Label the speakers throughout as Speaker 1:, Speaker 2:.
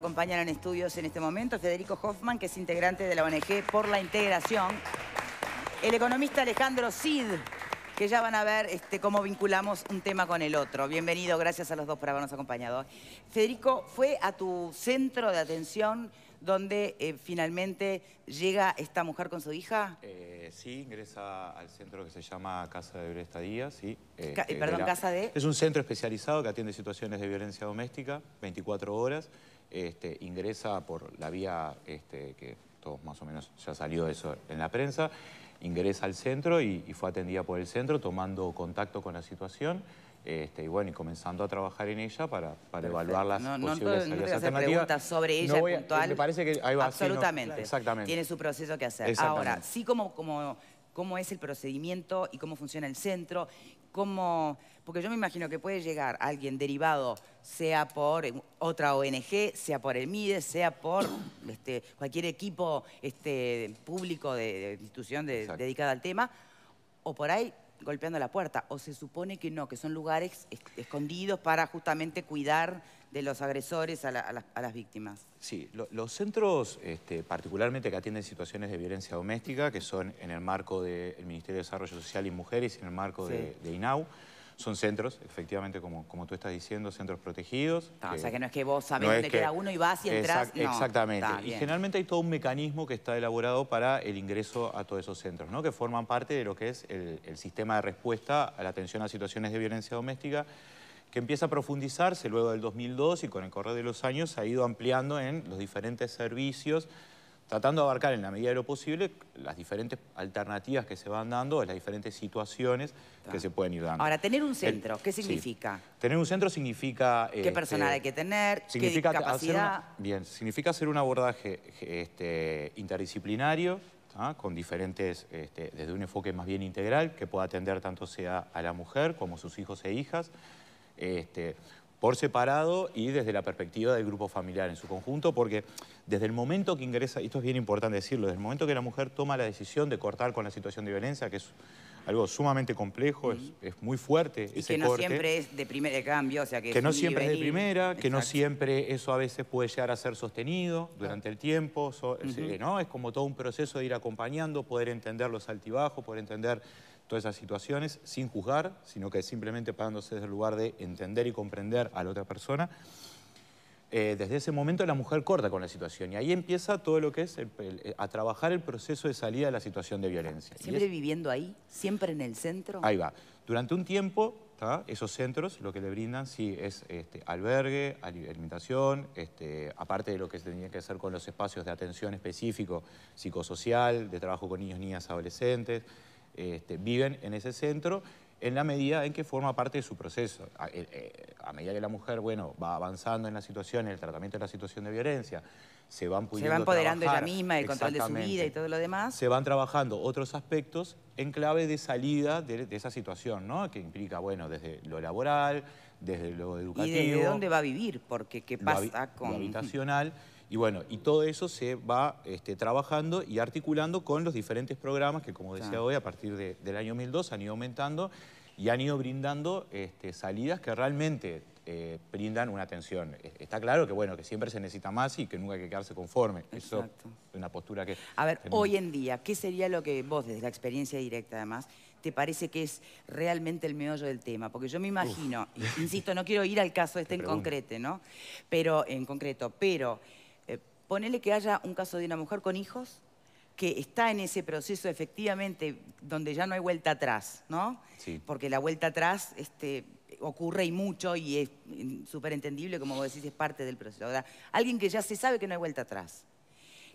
Speaker 1: Acompañan en estudios en este momento Federico Hoffman, que es integrante de la ONG por la integración. El economista Alejandro Cid, que ya van a ver este, cómo vinculamos un tema con el otro. Bienvenido, gracias a los dos por habernos acompañado. Federico, fue a tu centro de atención donde eh, finalmente llega esta mujer con su hija.
Speaker 2: Eh, sí, ingresa al centro que se llama Casa de Estadía, sí. Eh, perdón, Casa de... Es un centro especializado que atiende situaciones de violencia doméstica, 24 horas. Este, ingresa por la vía este, que todos más o menos ya salió eso en la prensa, ingresa al centro y, fue atendida por el centro tomando contacto con la situación. Este, y bueno, y comenzando a trabajar en ella para, para evaluar las no, posibles no, no, preguntas sobre ella puntual. Me parece que ahí va. Absolutamente. Tiene
Speaker 1: su proceso que hacer. Ahora, sí como, cómo es el procedimiento y cómo funciona el centro, porque yo me imagino que puede llegar alguien derivado, sea por otra ONG, sea por el MIDE, sea por este, cualquier equipo este, público de, institución dedicada al tema, o por ahí golpeando la puerta, o se supone que no, que son lugares escondidos para justamente cuidar de los agresores a, las, víctimas.
Speaker 2: Sí, los centros este, particularmente que atienden situaciones de violencia doméstica, que son en el marco del Ministerio de Desarrollo Social y Mujeres, en el marco de, de INAU, son centros, efectivamente, como, como tú estás diciendo, centros protegidos. o sea, que no es que vos sabés de dónde queda uno
Speaker 1: y vas y entras. exactamente. y
Speaker 2: generalmente hay todo un mecanismo que está elaborado para el ingreso a todos esos centros, ¿no? que forman parte de lo que es el, sistema de respuesta a la atención a situaciones de violencia doméstica que empieza a profundizarse luego del 2002 y con el correr de los años ha ido ampliando en los diferentes servicios tratando de abarcar en la medida de lo posible las diferentes alternativas que se van dando, las diferentes situaciones que se pueden ir dando. Ahora, tener un centro, ¿qué significa? Tener un centro significa... Eh, ¿Qué personal hay que
Speaker 1: tener? ¿Qué capacidad?
Speaker 2: bien, significa hacer un abordaje este, interdisciplinario, con diferentes, este, desde un enfoque más bien integral, que pueda atender tanto sea a la mujer como a sus hijos e hijas, este, por separado y desde la perspectiva del grupo familiar en su conjunto, porque desde el momento que ingresa, esto es bien importante decirlo, desde el momento que la mujer toma la decisión de cortar con la situación de violencia, que es algo sumamente complejo, es, muy fuerte. Y que no siempre
Speaker 1: es de primer de cambio, o sea que... Que no siempre es de primera,
Speaker 2: que no siempre eso a veces puede llegar a ser sostenido ah. durante el tiempo, eh, ¿no? es como todo un proceso de ir acompañando, poder entender los altibajos, poder entender todas esas situaciones sin juzgar, sino que simplemente parándose desde el lugar de entender y comprender a la otra persona. Eh, desde ese momento la mujer corta con la situación y ahí empieza todo lo que es eh, a trabajar el proceso de salida de la situación de violencia. ¿Siempre
Speaker 1: viviendo ahí? ¿Siempre en el centro? Ahí
Speaker 2: va. Durante un tiempo, esos centros lo que le brindan sí es este, albergue, alimentación, este, aparte de lo que se tenía que hacer con los espacios de atención específico, psicosocial, de trabajo con niños, niñas, adolescentes, este, viven en ese centro en la medida en que forma parte de su proceso. Eh, eh, a, medida que la mujer, bueno, va avanzando en la situación, en el tratamiento de la situación de violencia, se van empoderando ella misma, el control de su vida y
Speaker 1: todo lo demás. Se
Speaker 2: van trabajando otros aspectos en clave de salida de, esa situación, Que implica, bueno, desde lo laboral, desde lo educativo. Y de dónde va a vivir, porque qué pasa con... habitacional... Y bueno, y todo eso se va este, trabajando y articulando con los diferentes programas que, como decía hoy, a partir del año 2002 han ido aumentando y han ido brindando este, salidas que realmente eh, brindan una atención. E, está claro que bueno, que siempre se necesita más y que nunca hay que quedarse conforme. Eso es una postura que... A ver, hoy
Speaker 1: en día, ¿qué sería lo que vos, desde la experiencia directa además, te parece que es realmente el meollo del tema? Porque yo me imagino, insisto, no quiero ir al caso este en concreto, ¿no? Pero, en concreto, pero Ponele que haya un caso de una mujer con hijos que está en ese proceso efectivamente donde ya no hay vuelta atrás, ¿no? Porque la vuelta atrás este, ocurre y mucho y es súper entendible, como vos decís, es parte del proceso. alguien que ya se sabe que no hay vuelta atrás,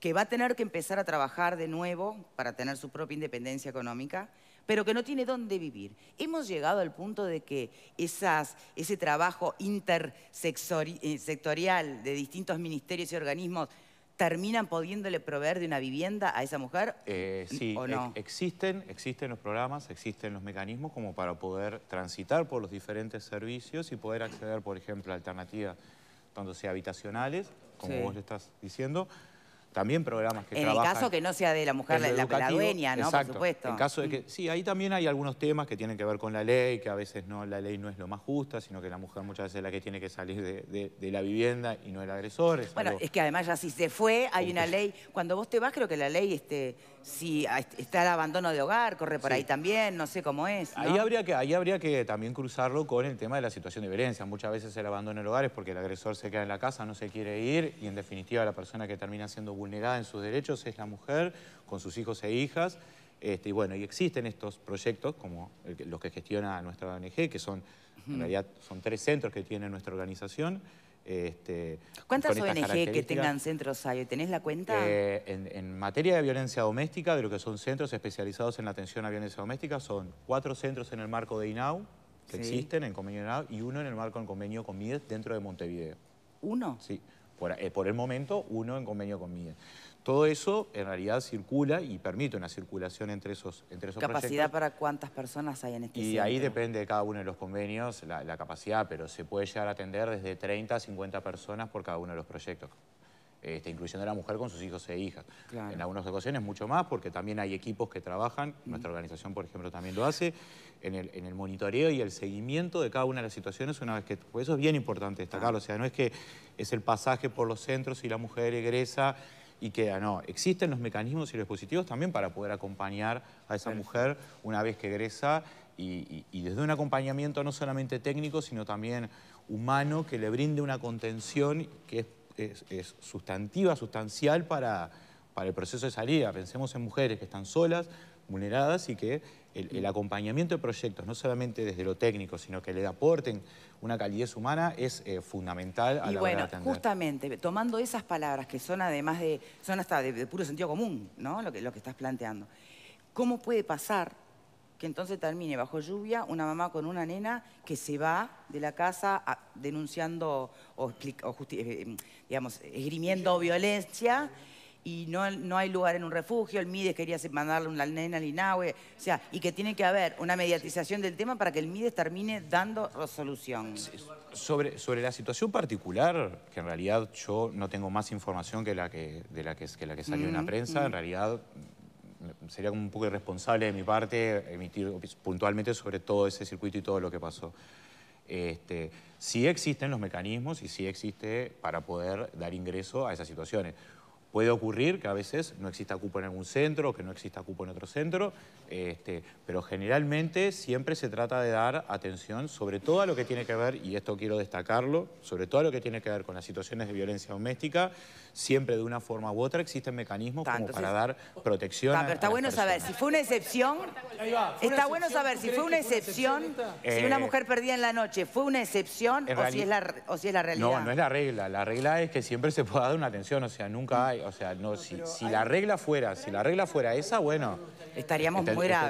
Speaker 1: que va a tener que empezar a trabajar de nuevo para tener su propia independencia económica, pero que no tiene dónde vivir. Hemos llegado al punto de que ese trabajo intersectorial eh, de distintos ministerios y organismos terminan pudiéndole proveer de una vivienda a esa mujer?
Speaker 2: Eh, sí, ¿o no? existen, existen los programas, existen los mecanismos como para poder transitar por los diferentes servicios y poder acceder, por ejemplo, a alternativas tanto sea habitacionales, como vos le estás diciendo, también programas que en trabajan... En el caso que no sea de la mujer la, la, dueña, ¿no? Por supuesto. caso de que... Mm. Sí, ahí también hay algunos temas que tienen que ver con la ley, que a veces no, la ley no es lo más justa, sino que la mujer muchas veces es la que tiene que salir de, la vivienda y no el agresor. bueno, es
Speaker 1: que además ya si se fue, hay una ley... Cuando vos te vas, creo que la ley, este, si está el abandono de hogar, corre por ahí también, no sé cómo es. Ahí, habría
Speaker 2: que, ahí habría que también cruzarlo con el tema de la situación de violencia. Muchas veces el abandono de hogar es porque el agresor se queda en la casa, no se quiere ir, y en definitiva la persona que termina siendo vulnerable negada en sus derechos es la mujer, con sus hijos e hijas. Este, y bueno, y existen estos proyectos como los que gestiona nuestra ONG, que son, en realidad, son tres centros que tiene nuestra organización. Este,
Speaker 3: ¿Cuántas ONG
Speaker 2: que tengan
Speaker 1: centros hay? ¿Tenés la cuenta?
Speaker 2: Eh, en, materia de violencia doméstica, de lo que son centros especializados en la atención a violencia doméstica, son cuatro centros en el marco de INAU, que existen en convenio INAU, y uno en el marco del convenio con e dentro de Montevideo. ¿Uno? Sí. Eh, por, el momento, uno en convenio con Todo eso en realidad circula y permite una circulación entre esos, entre esos ¿Capacidad
Speaker 1: para cuántas personas hay en este Y ahí
Speaker 2: depende de cada uno de los convenios la, la capacidad, pero se puede llegar a atender desde 30 a 50 personas por cada uno de los proyectos esta inclusión de la mujer con sus hijos e hijas. En algunas ocasiones mucho más, porque también hay equipos que trabajan, nuestra organización por ejemplo también lo hace, en el, en el monitoreo y el seguimiento de cada una de las situaciones una vez que... Pues eso es bien importante destacarlo, o sea, no es que es el pasaje por los centros y la mujer egresa y queda, no, existen los mecanismos y los dispositivos también para poder acompañar a esa mujer una vez que egresa y, y desde un acompañamiento no solamente técnico, sino también humano que le brinde una contención que es es, sustantiva, sustancial para, para el proceso de salida. Pensemos en mujeres que están solas, vulneradas y que el, acompañamiento de proyectos, no solamente desde lo técnico, sino que le aporten una calidez humana, es eh, fundamental a y la bueno,
Speaker 1: justamente, tomando esas palabras que son además de, son hasta de, puro sentido común, ¿no? Lo que, lo que estás planteando. ¿Cómo puede pasar que entonces termine bajo lluvia una mamá con una nena que se va de la casa ah, denunciando o, eh, digamos, esgrimiendo violencia y no, no, hay lugar en un refugio, el MIDES quería mandarle una nena al INAHUE, o sea, y que tiene que haber una mediatización del tema para que el MIDES termine dando resolución.
Speaker 2: Sobre, sobre la situación particular, que en realidad yo no tengo más información que la que, de la que, que la que salió en la mm, prensa, mm. en realidad sería como un poco irresponsable de mi parte emitir puntualmente sobre todo ese circuito y todo lo que pasó. Este, sí existen los mecanismos y sí existe para poder dar ingreso a esas situaciones. Puede ocurrir que a veces no exista cupo en algún centro, que no exista cupo en otro centro, este, pero generalmente siempre se trata de dar atención sobre todo a lo que tiene que ver, y esto quiero destacarlo, sobre todo a lo que tiene que ver con las situaciones de violencia doméstica, siempre de una forma u otra existen mecanismos como para dar protección está, bueno saber, si
Speaker 1: fue una excepción,
Speaker 3: está bueno saber si fue una excepción,
Speaker 1: si una eh, mujer perdida en la noche, ¿fue una excepción o si, es la, o si es la realidad? No, no
Speaker 2: es la regla, la regla es que siempre se pueda dar una atención, o sea, nunca mm. hay o sea, no, si, la regla fuera, si la regla fuera esa, bueno...
Speaker 1: Estaríamos este, muy este, graves.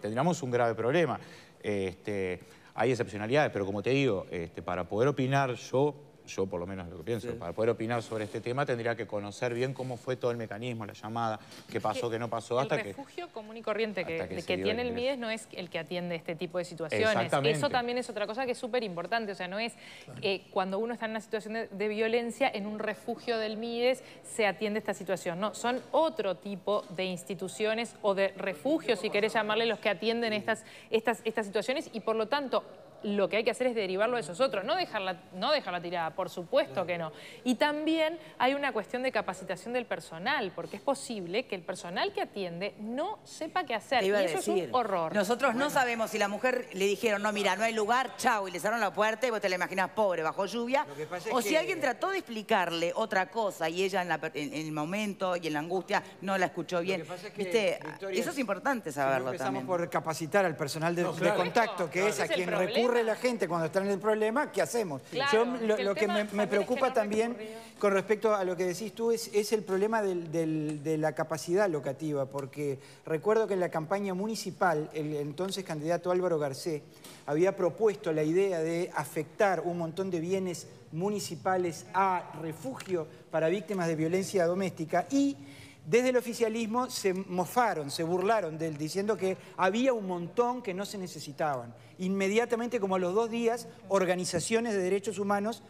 Speaker 2: Tendríamos un, eh, un grave problema. Este, hay excepcionalidades, pero como te digo, para poder opinar yo yo por lo menos lo que pienso, para poder opinar sobre este tema tendría que conocer bien cómo fue todo el mecanismo, la llamada, qué pasó, qué no pasó, hasta que... El refugio común y corriente que, tiene el, MIDES no es el que atiende este tipo de situaciones. Eso también es otra cosa que es súper importante, o sea, no es eh, cuando uno está en una situación de, violencia, en un refugio del MIDES se atiende esta situación, no, son otro tipo de instituciones o de refugios, si querés llamarle, los que atienden estas, estas, estas situaciones y por lo tanto lo que hay que hacer es derivarlo de esos otros, no dejarla, no dejarla tirada, por supuesto que no. Y también hay una cuestión de capacitación del personal, porque es posible que el personal que atiende no
Speaker 1: sepa qué hacer. y eso es un horror. Nosotros no sabemos si la mujer le dijeron, no, mira, no hay lugar, chau, y le cerraron la puerta y vos te la imaginas pobre, bajo lluvia. O si alguien trató de explicarle otra cosa y ella en, el momento y en la angustia no la escuchó bien. eso es importante saberlo también. Empezamos
Speaker 2: por capacitar al personal de, contacto,
Speaker 1: que es a quien recurre la gente
Speaker 2: cuando está en el problema, ¿qué hacemos? Yo lo que, me, preocupa también con respecto a lo que decís tú es, es el problema de la capacidad locativa, porque recuerdo que en la campaña municipal el entonces candidato Álvaro Garcés había propuesto la idea de afectar un montón de bienes municipales a refugio para víctimas de violencia doméstica y desde el oficialismo se mofaron, se burlaron de él, diciendo que había un montón que no se necesitaban. Inmediatamente, como a los dos días, organizaciones de derechos humanos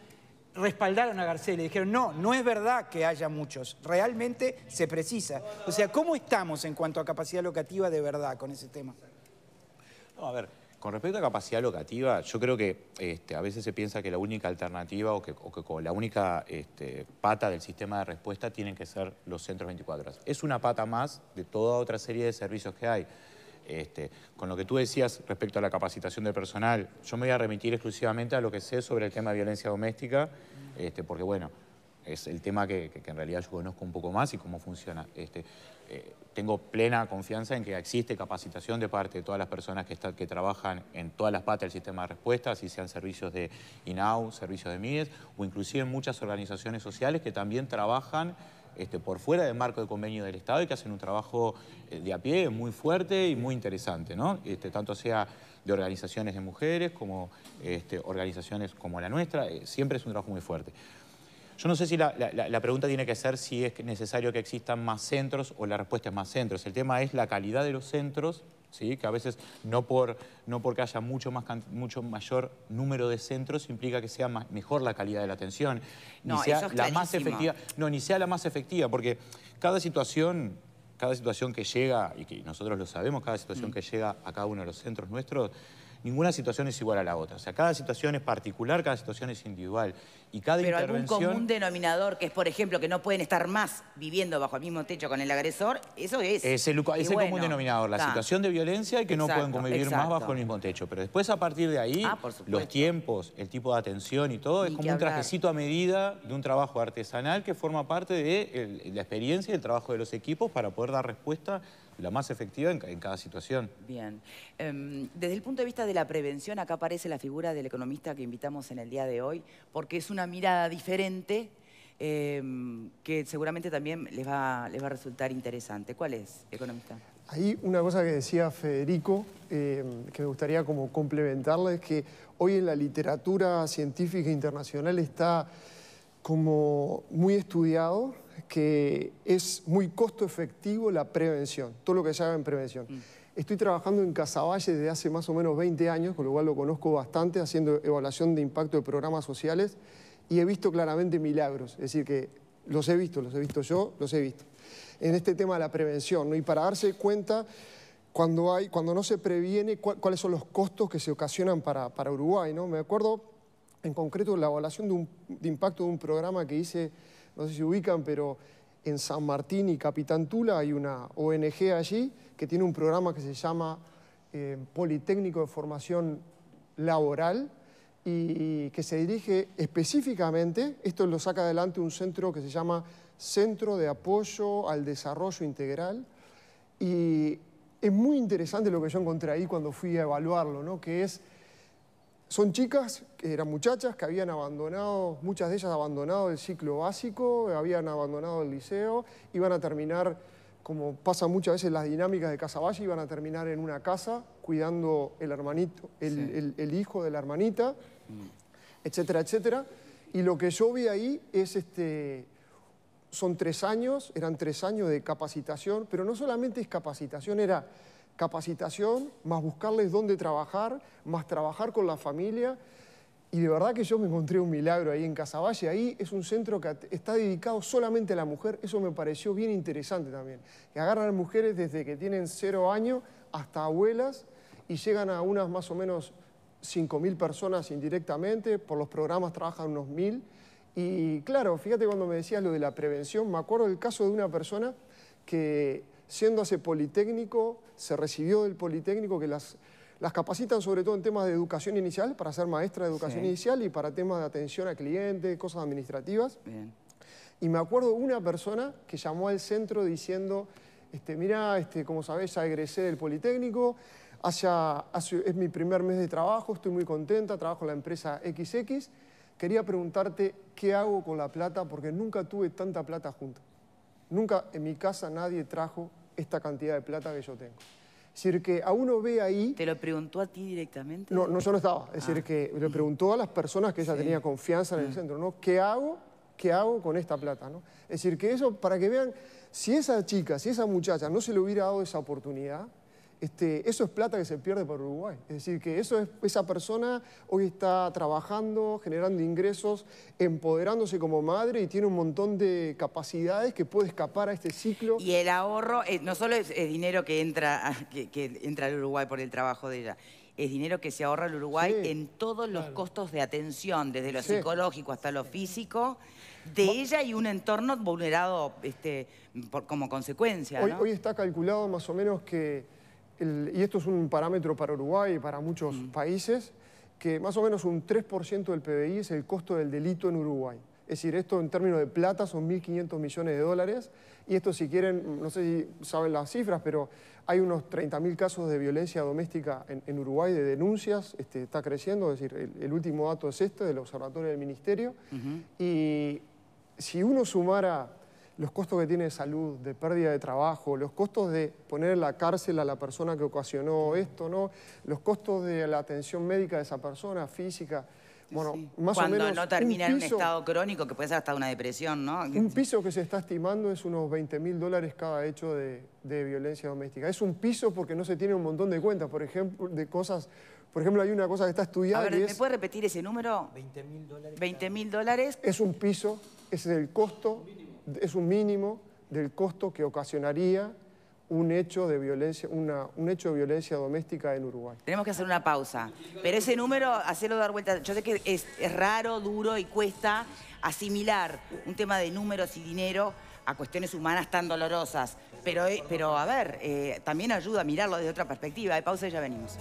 Speaker 2: respaldaron a García y dijeron, no, no es verdad que haya muchos, realmente se precisa. O sea, ¿cómo estamos en cuanto a capacidad locativa de verdad con ese tema? No, a ver, con respecto a capacidad locativa, yo creo que este, a veces se piensa que la única alternativa o que, la única este, pata del sistema de respuesta tienen que ser los centros 24 horas. Es una pata más de toda otra serie de servicios que hay. Este, con lo que tú decías respecto a la capacitación del personal, yo me voy a remitir exclusivamente a lo que sé sobre el tema de violencia doméstica, porque bueno, es el tema que, en realidad yo conozco un poco más y cómo funciona. Eh, tengo plena confianza en que existe capacitación de parte de todas las personas que, trabajan en todas las partes del sistema de respuesta, si sean servicios de INAU, servicios de MIDES, o inclusive muchas organizaciones sociales que también trabajan este, por fuera del marco de convenio del Estado y que hacen un trabajo eh, de a pie muy fuerte y muy interesante, este, tanto sea de organizaciones de mujeres como este, organizaciones como la nuestra, eh, siempre es un trabajo muy fuerte. Yo no sé si la, pregunta tiene que ser si es necesario que existan más centros o la respuesta es más centros. El tema es la calidad de los centros, ¿sí? que a veces no, por, no porque haya mucho, más, mucho mayor número de centros implica que sea mejor la calidad de la atención, ni no, sea la más efectiva. No, ni sea la más efectiva, porque cada situación cada situación que llega, y que nosotros lo sabemos, cada situación mm. que llega a cada uno de los centros nuestros, ninguna situación es igual a la otra. O sea, cada situación es particular, cada situación es individual. Y cada Pero algún común
Speaker 1: denominador, que es, por ejemplo, que no pueden estar más viviendo bajo el mismo techo con el agresor, eso es... Es el, común denominador, la situación
Speaker 2: de violencia y que no pueden convivir más bajo el mismo techo. Pero después, a
Speaker 1: partir de ahí, ah,
Speaker 2: los tiempos, el tipo de atención y todo, es como un trajecito a medida de un trabajo artesanal que forma parte de la experiencia y el trabajo de los equipos para poder dar respuesta la más efectiva en, cada situación.
Speaker 1: Bien. Em, desde el punto de vista de la prevención, acá aparece la figura del economista que invitamos en el día de hoy, porque es una mirada diferente em, que seguramente también les va, les va a resultar interesante. ¿Cuál es, economista?
Speaker 3: Hay una cosa que decía Federico, em, que me gustaría como complementarla, es que hoy en la literatura científica internacional está como muy estudiado que es muy costo efectivo la prevención, todo lo que se haga en prevención. Mm. Estoy trabajando en Casaballe desde hace más o menos 20 años, con lo cual lo conozco bastante, haciendo evaluación de impacto de programas sociales y he visto claramente milagros, es decir, que los he visto, los he visto yo, los he visto. En este tema de la prevención, y para darse cuenta cuando, hay, cuando no se previene cuáles son los costos que se ocasionan para, para Uruguay. ¿no? Me acuerdo en concreto la evaluación de, de impacto de un programa que hice no sé si ubican, pero en San Martín y Capitán Tula hay una ONG allí que tiene un programa que se llama eh, Politécnico de Formación Laboral y, que se dirige específicamente, esto lo saca adelante un centro que se llama Centro de Apoyo al Desarrollo Integral y es muy interesante lo que yo encontré ahí cuando fui a evaluarlo, que es son chicas, que eran muchachas, que habían abandonado, muchas de ellas abandonado el ciclo básico, habían abandonado el liceo, iban a terminar, como pasa muchas veces las dinámicas de Casaballe, iban a terminar en una casa cuidando el hermanito, el, hijo de la hermanita, mm. etcétera, etcétera. Y lo que yo vi ahí es este, son tres años, eran tres años de capacitación, pero no solamente es capacitación, era capacitación, más buscarles dónde trabajar, más trabajar con la familia. Y de verdad que yo me encontré un milagro ahí en Casaballe. Ahí es un centro que está dedicado solamente a la mujer. Eso me pareció bien interesante también. Que agarran mujeres desde que tienen cero años hasta abuelas y llegan a unas más o menos 5.000 personas indirectamente. Por los programas trabajan unos 1.000. Y claro, fíjate cuando me decías lo de la prevención, me acuerdo del caso de una persona que Siendo hace Politécnico, se recibió del Politécnico que las, capacitan sobre todo en temas de educación inicial, para ser maestra de educación inicial y para temas de atención a clientes, cosas administrativas. Y me acuerdo una persona que llamó al centro diciendo, este, mira, este, como sabés, ya egresé del Politécnico, es mi primer mes de trabajo, estoy muy contenta, trabajo en la empresa XX, quería preguntarte qué hago con la plata porque nunca tuve tanta plata junta. Nunca en mi casa nadie trajo esta cantidad de plata que yo tengo. Es decir, que a uno ve ahí... ¿Te lo preguntó a ti directamente? No, no yo no estaba. Es decir, ah. que le preguntó a las personas que ella tenía confianza en el mm. centro, ¿no? ¿Qué hago? ¿Qué hago con esta plata? ¿no? Es decir, que eso, para que vean, si esa chica, si esa muchacha no se le hubiera dado esa oportunidad, este, eso es plata que se pierde por Uruguay. Es decir, que esa persona hoy está trabajando, generando ingresos, empoderándose como madre y tiene un montón de capacidades que puede escapar a este ciclo. Y el ahorro,
Speaker 1: eh, no solo es, dinero que entra, que, entra al Uruguay por el trabajo de ella, es dinero que se ahorra el Uruguay en todos los costos de atención, desde lo psicológico hasta lo físico, de ella y un entorno vulnerado este, como consecuencia. hoy
Speaker 3: está calculado más o menos que y esto es un parámetro para Uruguay y para muchos mm. países, que más o menos un 3% del PBI es el costo del delito en Uruguay. Es decir, esto en términos de plata son 1.500 millones de dólares y esto si quieren, no sé si saben las cifras, pero hay unos 30.000 casos de violencia doméstica en, Uruguay, de denuncias, este, está creciendo, es decir, el, último dato es este del Observatorio del Ministerio. Y si uno sumara los costos que tiene de salud, de pérdida de trabajo, los costos de poner en la cárcel a la persona que ocasionó esto, ¿no? Los costos de la atención médica de esa persona, física. Bueno, más o menos, no termina en un estado
Speaker 1: crónico, que puede ser hasta una depresión, ¿no? Un
Speaker 3: piso que se está estimando es unos 20 mil dólares cada hecho de, violencia doméstica. Es un piso porque no se tiene un montón de cuentas, por ejemplo, de cosas... Por ejemplo, hay una cosa que está estudiada A ver, ¿me
Speaker 1: puede repetir ese número? 20 mil dólares. 20 mil
Speaker 3: dólares. Es un piso, es el costo es un mínimo del costo que ocasionaría un hecho de violencia, una, un hecho de violencia doméstica en Uruguay.
Speaker 1: Tenemos que hacer una pausa. Pero ese número, hacerlo dar vuelta. Yo sé que es, raro, duro y cuesta asimilar un tema de números y dinero a cuestiones humanas tan dolorosas. Pero, eh, pero a ver, eh, también ayuda a mirarlo desde otra perspectiva. De pausa y ya venimos.